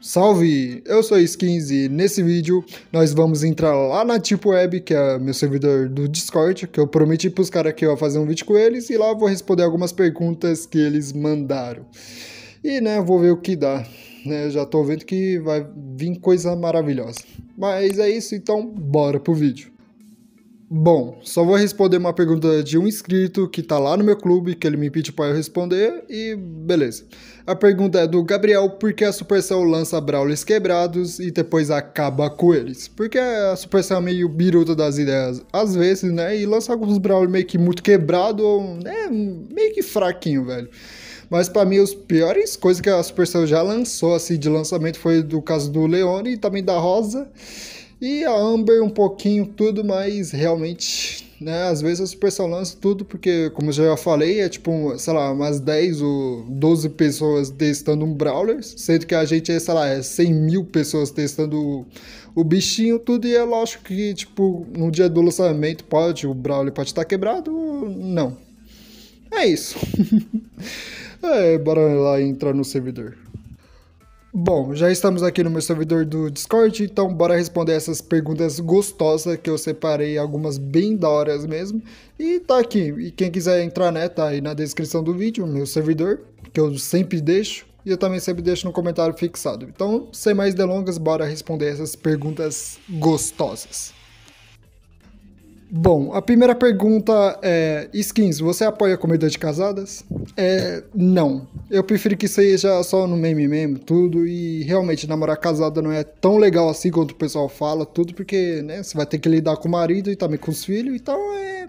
Salve, eu sou Skins e nesse vídeo nós vamos entrar lá na Tipo Web, que é meu servidor do Discord, que eu prometi para os caras que eu ia fazer um vídeo com eles e lá eu vou responder algumas perguntas que eles mandaram. E né, vou ver o que dá. Né, eu já estou vendo que vai vir coisa maravilhosa. Mas é isso, então bora pro vídeo. Bom, só vou responder uma pergunta de um inscrito que tá lá no meu clube, que ele me pediu para eu responder, e beleza. A pergunta é do Gabriel, por que a Supercell lança Brawlers quebrados e depois acaba com eles? Porque a Supercell é meio biruta das ideias, às vezes, né, e lança alguns Brawlers meio que muito quebrado, ou, né, meio que fraquinho, velho. Mas para mim, as piores coisas que a Supercell já lançou, assim, de lançamento foi do caso do Leone e também da Rosa. E a Amber um pouquinho tudo, mas realmente, né, às vezes eu super lança tudo, porque como eu já falei, é tipo, sei lá, umas 10 ou 12 pessoas testando um Brawler, sendo que a gente é, sei lá, é 100 mil pessoas testando o bichinho, tudo, e é lógico que, tipo, no dia do lançamento pode, o Brawler pode estar tá quebrado, não. É isso. é, bora lá entrar no servidor. Bom, já estamos aqui no meu servidor do Discord, então bora responder essas perguntas gostosas que eu separei, algumas bem da hora mesmo. E tá aqui, e quem quiser entrar, né, tá aí na descrição do vídeo, meu servidor, que eu sempre deixo, e eu também sempre deixo no comentário fixado. Então, sem mais delongas, bora responder essas perguntas gostosas. Bom, a primeira pergunta é: skins, você apoia comida de casadas? É, não. Eu prefiro que seja só no meme mesmo, tudo. E realmente, namorar casada não é tão legal assim quanto o pessoal fala, tudo, porque né, você vai ter que lidar com o marido e também tá com os filhos. Então, é,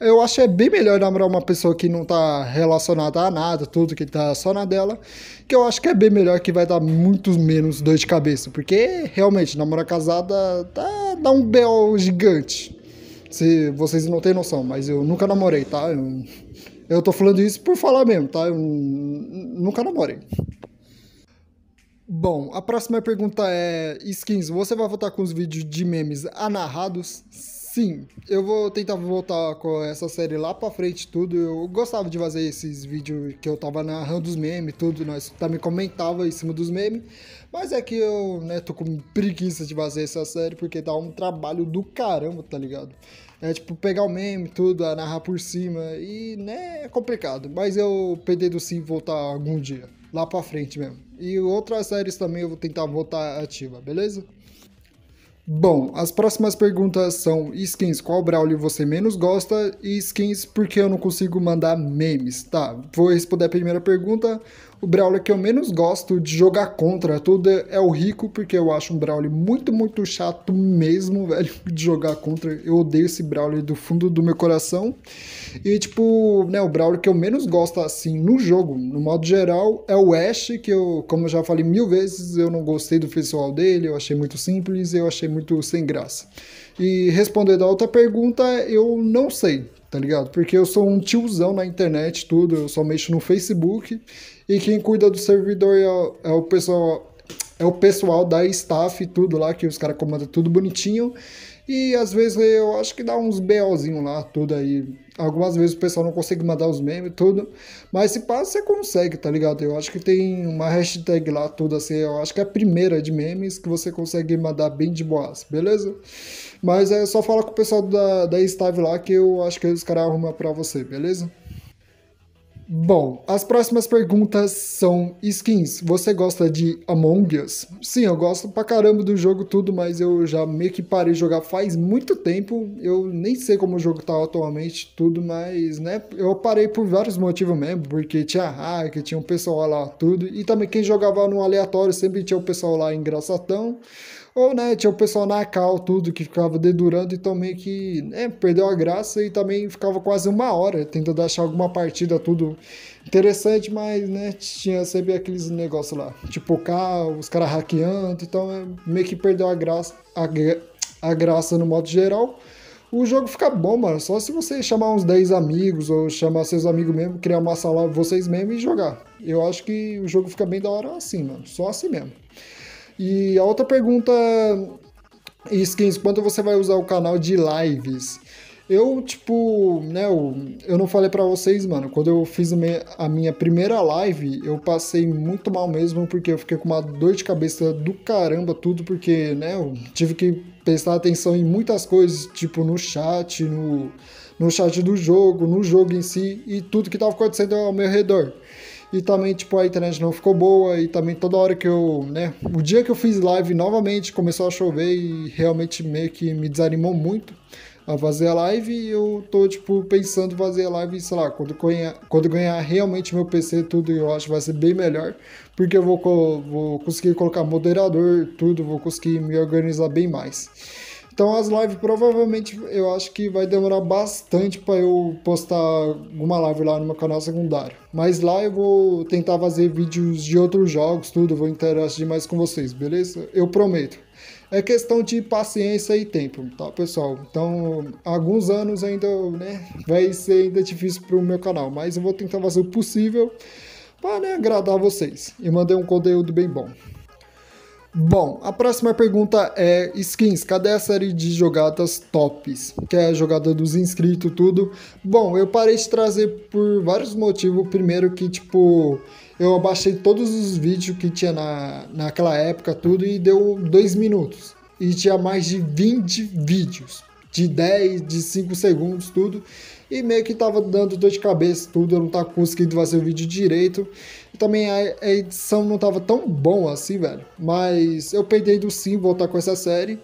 eu acho que é bem melhor namorar uma pessoa que não tá relacionada a nada, tudo, que tá só na dela. Que eu acho que é bem melhor, que vai dar muito menos dor de cabeça. Porque realmente, namorar casada dá, tá, dá um bel gigante se vocês não têm noção, mas eu nunca namorei, tá? Eu, eu tô falando isso por falar mesmo, tá? Eu nunca namorei. Bom, a próxima pergunta é: Skins, você vai voltar com os vídeos de memes anarrados? Sim, eu vou tentar voltar com essa série lá pra frente tudo. Eu gostava de fazer esses vídeos que eu tava narrando os memes, tudo. Nós também comentava em cima dos memes. Mas é que eu, né, tô com preguiça de fazer essa série porque dá um trabalho do caramba, tá ligado? é, tipo, pegar o meme, tudo, a narrar por cima. E, né, é complicado. Mas eu sim voltar algum dia, lá pra frente mesmo. E outras séries também eu vou tentar voltar ativa, beleza? Bom, as próximas perguntas são skins, qual Braulio você menos gosta? E skins, porque eu não consigo mandar memes, tá? Vou responder a primeira pergunta. O Brawler que eu menos gosto de jogar contra tudo é, é o Rico, porque eu acho um Brawler muito, muito chato mesmo, velho, de jogar contra. Eu odeio esse Brawler do fundo do meu coração. E, tipo, né, o Brawler que eu menos gosto, assim, no jogo, no modo geral, é o Ash, que eu, como eu já falei mil vezes, eu não gostei do visual dele, eu achei muito simples, eu achei muito sem graça. E respondendo a outra pergunta, eu não sei tá ligado? Porque eu sou um tiozão na internet, tudo, eu só mexo no Facebook e quem cuida do servidor é o, é o pessoal é o pessoal da staff e tudo lá, que os caras comandam tudo bonitinho. E às vezes eu acho que dá uns BOzinho lá, tudo aí. Algumas vezes o pessoal não consegue mandar os memes, tudo. Mas se passa, você consegue, tá ligado? Eu acho que tem uma hashtag lá, tudo assim. Eu acho que é a primeira de memes que você consegue mandar bem de boas, beleza? Mas é só falar com o pessoal da, da Stave lá que eu acho que os caras arrumam pra você, beleza? Bom, as próximas perguntas são skins. Você gosta de Among Us? Sim, eu gosto pra caramba do jogo tudo, mas eu já meio que parei de jogar faz muito tempo. Eu nem sei como o jogo tá atualmente, tudo, mas né, eu parei por vários motivos mesmo, porque tinha hack, tinha um pessoal lá, tudo, e também quem jogava no aleatório sempre tinha o um pessoal lá engraçatão. Ou, né, tinha o pessoal na cal, tudo, que ficava dedurando, então meio que né, perdeu a graça e também ficava quase uma hora tentando achar alguma partida, tudo interessante, mas, né, tinha sempre aqueles negócios lá, tipo cal, os caras hackeando, então é, meio que perdeu a graça, a, a graça no modo geral o jogo fica bom, mano. Só se você chamar uns 10 amigos ou chamar seus amigos mesmo, criar uma sala vocês mesmo e jogar. Eu acho que o jogo fica bem da hora assim, mano. Só assim mesmo. E a outra pergunta, Skins, quando você vai usar o canal de lives? Eu, tipo, né, eu, eu não falei para vocês, mano, quando eu fiz a minha primeira live, eu passei muito mal mesmo, porque eu fiquei com uma dor de cabeça do caramba, tudo, porque, né, eu tive que prestar atenção em muitas coisas, tipo, no chat, no, no chat do jogo, no jogo em si, e tudo que tava acontecendo ao meu redor. E também, tipo, a internet não ficou boa. E também toda hora que eu, né? O dia que eu fiz live novamente começou a chover e realmente meio que me desanimou muito a fazer a live. E eu tô, tipo, pensando em fazer a live, sei lá, quando ganhar, quando ganhar realmente meu PC, tudo, eu acho que vai ser bem melhor. Porque eu vou, vou conseguir colocar moderador, tudo, vou conseguir me organizar bem mais. Então as lives provavelmente eu acho que vai demorar bastante para eu postar alguma live lá no meu canal secundário. Mas lá eu vou tentar fazer vídeos de outros jogos, tudo, vou interagir mais com vocês, beleza? Eu prometo. É questão de paciência e tempo, tá, pessoal? Então, alguns anos ainda, né, vai ser ainda difícil pro meu canal, mas eu vou tentar fazer o possível para né, agradar vocês e mandar um conteúdo bem bom. Bom, a próxima pergunta é skins. Cadê a série de jogadas tops? Que é a jogada dos inscritos, tudo. Bom, eu parei de trazer por vários motivos. Primeiro que, tipo, eu abaixei todos os vídeos que tinha na, naquela época, tudo, e deu dois minutos. E tinha mais de 20 vídeos de 10, de 5 segundos, tudo. E meio que tava dando dor de cabeça, tudo. Eu não tava conseguindo fazer o vídeo direito. E também a edição não tava tão bom assim, velho. Mas eu peidei do sim voltar com essa série.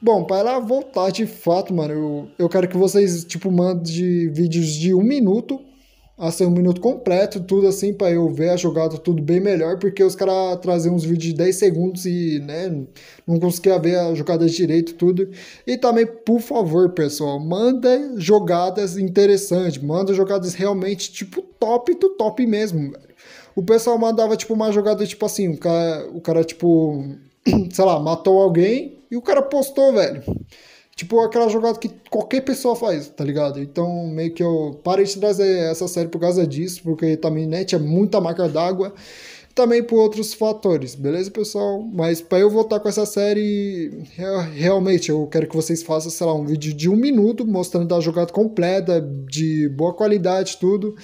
Bom, para ela voltar de fato, mano, eu, eu quero que vocês, tipo, mandem vídeos de um minuto assim, um minuto completo, tudo assim, para eu ver a jogada tudo bem melhor, porque os caras traziam uns vídeos de 10 segundos e, né, não conseguia ver a jogada direito, tudo. E também, por favor, pessoal, manda jogadas interessantes, manda jogadas realmente, tipo, top do top mesmo, velho. O pessoal mandava, tipo, uma jogada, tipo assim, o cara, o cara tipo, sei lá, matou alguém e o cara postou, velho. Tipo aquela jogada que qualquer pessoa faz, tá ligado? Então, meio que eu parei de trazer essa série por causa disso, porque também né, tinha muita marca d'água. Também por outros fatores, beleza, pessoal? Mas para eu voltar com essa série, eu, realmente eu quero que vocês façam, sei lá, um vídeo de um minuto mostrando a jogada completa, de boa qualidade, tudo.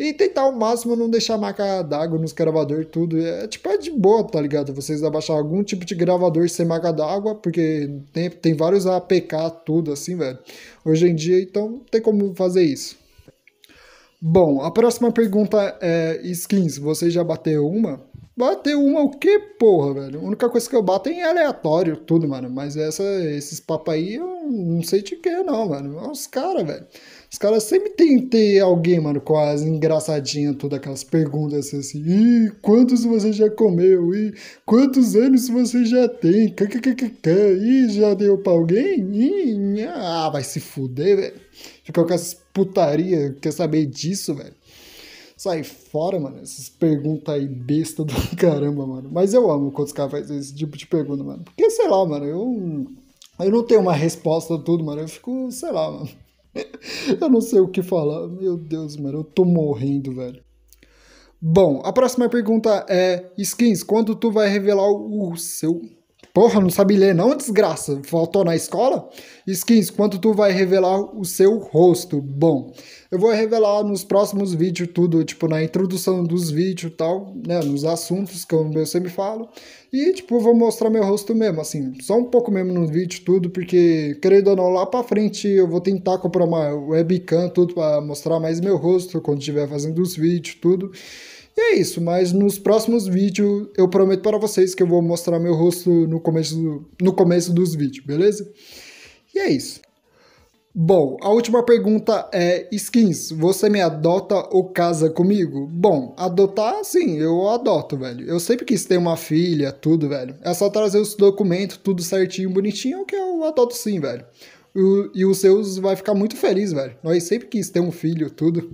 E tentar ao máximo não deixar marca d'água nos gravadores tudo. É tipo, é de boa, tá ligado? Vocês abaixar algum tipo de gravador sem marca d'água, porque tem, tem vários APK, tudo assim, velho. Hoje em dia, então, tem como fazer isso. Bom, a próxima pergunta é: skins, você já bateu uma? Bater uma o que, porra, velho? A única coisa que eu bato é em aleatório, tudo, mano. Mas essa, esses papos aí eu não sei de que, não, mano. É uns caras, velho. Os caras sempre tem ter alguém, mano, com as engraçadinhas, todas aquelas perguntas assim, assim, Ih, quantos você já comeu? Ih, quantos anos você já tem? KKKK. Ih, já deu pra alguém? Ih, ah, vai se fuder, velho. fica com essas putaria, quer saber disso, velho? Sai fora, mano. Essas perguntas aí besta do caramba, mano. Mas eu amo quando os caras fazem esse tipo de pergunta, mano. Porque, sei lá, mano, eu, eu não tenho uma resposta a tudo, mano. Eu fico, sei lá, mano. eu não sei o que falar. Meu Deus, mano, eu tô morrendo, velho. Bom, a próxima pergunta é: Skins, quando tu vai revelar o seu Porra, não sabe ler não, desgraça. Faltou na escola? Skins, quanto tu vai revelar o seu rosto? Bom, eu vou revelar nos próximos vídeos tudo, tipo, na introdução dos vídeos e tal, né? Nos assuntos que eu sempre falo. E, tipo, vou mostrar meu rosto mesmo, assim. Só um pouco mesmo no vídeo tudo, porque, querendo ou não, lá pra frente eu vou tentar comprar uma webcam, tudo, pra mostrar mais meu rosto quando estiver fazendo os vídeos, tudo. E é isso, mas nos próximos vídeos eu prometo para vocês que eu vou mostrar meu rosto no começo, do, no começo dos vídeos, beleza? E é isso. Bom, a última pergunta é: skins, você me adota ou casa comigo? Bom, adotar, sim, eu adoto, velho. Eu sempre quis ter uma filha, tudo, velho. É só trazer os documentos, tudo certinho, bonitinho, é que eu adoto sim, velho. E, e o Zeus vai ficar muito feliz, velho. Nós sempre quis ter um filho, tudo.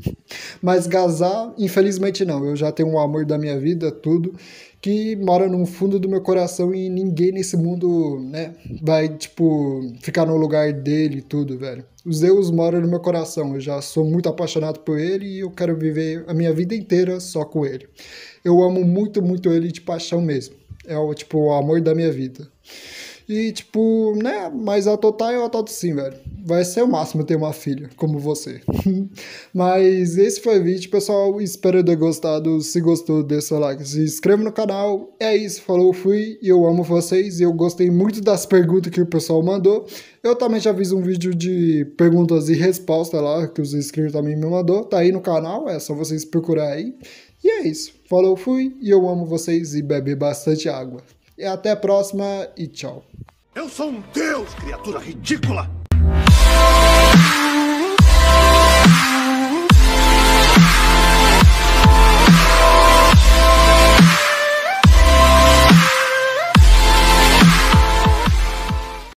Mas Gazar, infelizmente não. Eu já tenho um amor da minha vida, tudo, que mora no fundo do meu coração e ninguém nesse mundo, né, vai, tipo, ficar no lugar dele, tudo, velho. O Zeus mora no meu coração. Eu já sou muito apaixonado por ele e eu quero viver a minha vida inteira só com ele. Eu amo muito, muito ele de paixão mesmo. É o, tipo, o amor da minha vida. E, tipo, né? Mas a Total e a sim, velho. Vai ser o máximo ter uma filha, como você. Mas esse foi o vídeo, pessoal. Espero ter gostado. Se gostou, deixa seu like. Se inscreva no canal. É isso, falou, fui. E eu amo vocês. Eu gostei muito das perguntas que o pessoal mandou. Eu também já fiz um vídeo de perguntas e respostas lá, que os inscritos também me mandou. Tá aí no canal, é só vocês procurar aí. E é isso. Falou, fui. E eu amo vocês e bebe bastante água. E até a próxima e tchau. Eu sou um deus, criatura ridícula!